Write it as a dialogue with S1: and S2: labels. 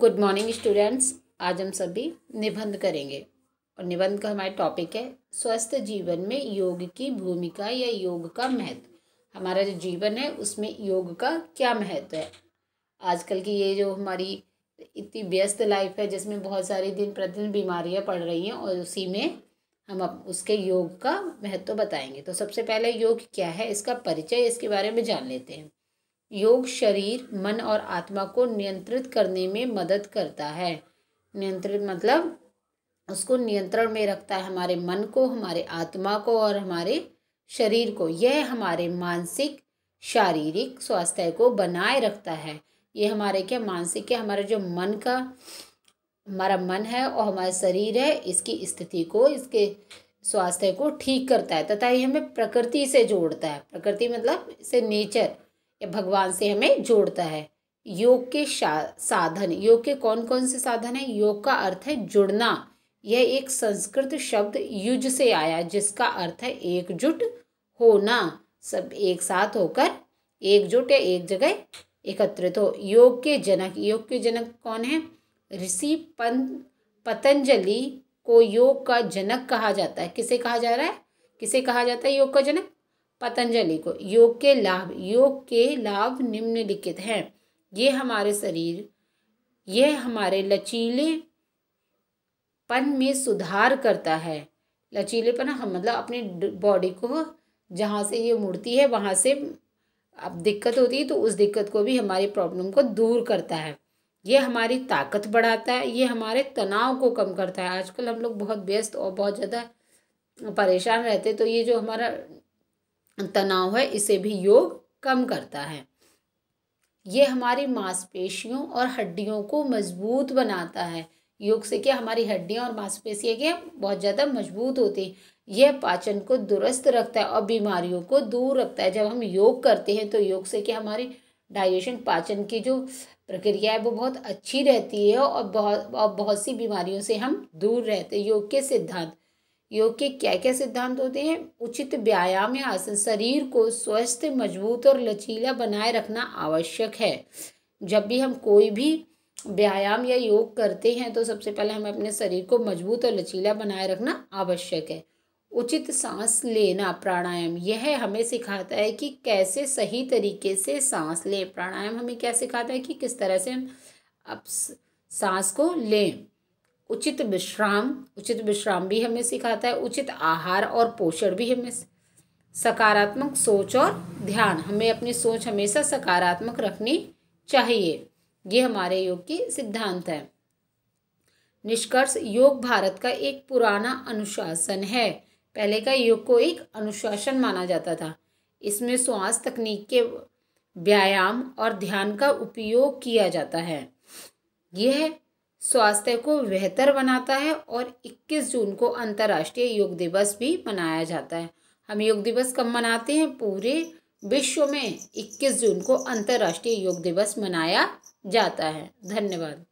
S1: good morning students आज हम सभी निबंध करेंगे और निबंध का हमारा टॉपिक है स्वस्थ जीवन में योग की भूमिका या योग का महत्व हमारा जो जीवन है उसमें योग का क्या महत्व है आजकल की ये जो हमारी इतनी व्यस्त लाइफ है जिसमें बहुत सारी दिन प्रतिदिन बीमारियां पड़ रही हैं और उसी में हम अब उसके योग का महत्व बताएंगे तो सबसे पहले योग क्या है इसका परिचय इसके बारे में जान लेते हैं योग शरीर मन और आत्मा को नियंत्रित करने में मदद करता है नियंत्रित मतलब उसको नियंत्रण में रखता है हमारे मन को हमारे आत्मा को और हमारे शरीर को यह हमारे मानसिक शारीरिक स्वास्थ्य को बनाए रखता है ये हमारे क्या मानसिक क्या हमारे जो मन का हमारा मन है और हमारा शरीर है इसकी स्थिति को इसके स्वास्थ्य को ठीक करता है तथा ये हमें प्रकृति से जोड़ता है प्रकृति मतलब इसे नेचर या भगवान से हमें जोड़ता है योग के साधन योग के कौन कौन से साधन है योग का अर्थ है जुड़ना यह एक संस्कृत शब्द युज से आया जिसका अर्थ है एकजुट होना सब एक साथ होकर एकजुट या एक जगह एकत्रित हो योग के जनक योग के जनक कौन है ऋषि पं पतंजलि को योग का जनक कहा जाता है किसे कहा जा रहा है किसे कहा जाता है योग का जनक पतंजलि को योग के लाभ योग के लाभ निम्नलिखित हैं ये हमारे शरीर ये हमारे लचीलेपन में सुधार करता है लचीलेपन हम मतलब अपनी बॉडी को जहाँ से ये मुड़ती है वहाँ से अब दिक्कत होती है तो उस दिक्कत को भी हमारी प्रॉब्लम को दूर करता है ये हमारी ताकत बढ़ाता है ये हमारे तनाव को कम करता है आजकल हम लोग बहुत व्यस्त और बहुत ज़्यादा परेशान रहते तो ये जो हमारा तनाव है इसे भी योग कम करता है ये हमारी मांसपेशियों और हड्डियों को मजबूत बनाता है योग से क्या हमारी हड्डियाँ और मांसपेशियाँ क्या बहुत ज़्यादा मजबूत होती हैं यह पाचन को दुरुस्त रखता है और बीमारियों को दूर रखता है जब हम योग करते हैं तो योग से क्या हमारी डाइजेशन पाचन की जो प्रक्रिया है वो बहुत अच्छी रहती है और बहुत और बहुत सी बीमारियों से हम दूर रहते हैं योग के सिद्धांत योग के क्या क्या सिद्धांत होते हैं उचित व्यायाम या आसन शरीर को स्वस्थ मजबूत और लचीला बनाए रखना आवश्यक है जब भी हम कोई भी व्यायाम या योग करते हैं तो सबसे पहले हमें अपने शरीर को मजबूत और लचीला बनाए रखना आवश्यक है उचित सांस लेना प्राणायाम यह हमें सिखाता है कि कैसे सही तरीके से सांस लें प्राणायाम हमें क्या सिखाता है कि किस तरह से हम अब सांस को लें उचित विश्राम उचित विश्राम भी हमें सिखाता है उचित आहार और पोषण भी हमें सकारात्मक सोच और ध्यान हमें अपनी सोच हमेशा सकारात्मक रखनी चाहिए ये हमारे योग की सिद्धांत है निष्कर्ष योग भारत का एक पुराना अनुशासन है पहले का योग को एक अनुशासन माना जाता था इसमें श्वास तकनीक के व्यायाम और ध्यान का उपयोग किया जाता है यह स्वास्थ्य को बेहतर बनाता है और 21 जून को अंतर्राष्ट्रीय योग दिवस भी मनाया जाता है हम योग दिवस कब मनाते हैं पूरे विश्व में 21 जून को अंतर्राष्ट्रीय योग दिवस मनाया जाता है धन्यवाद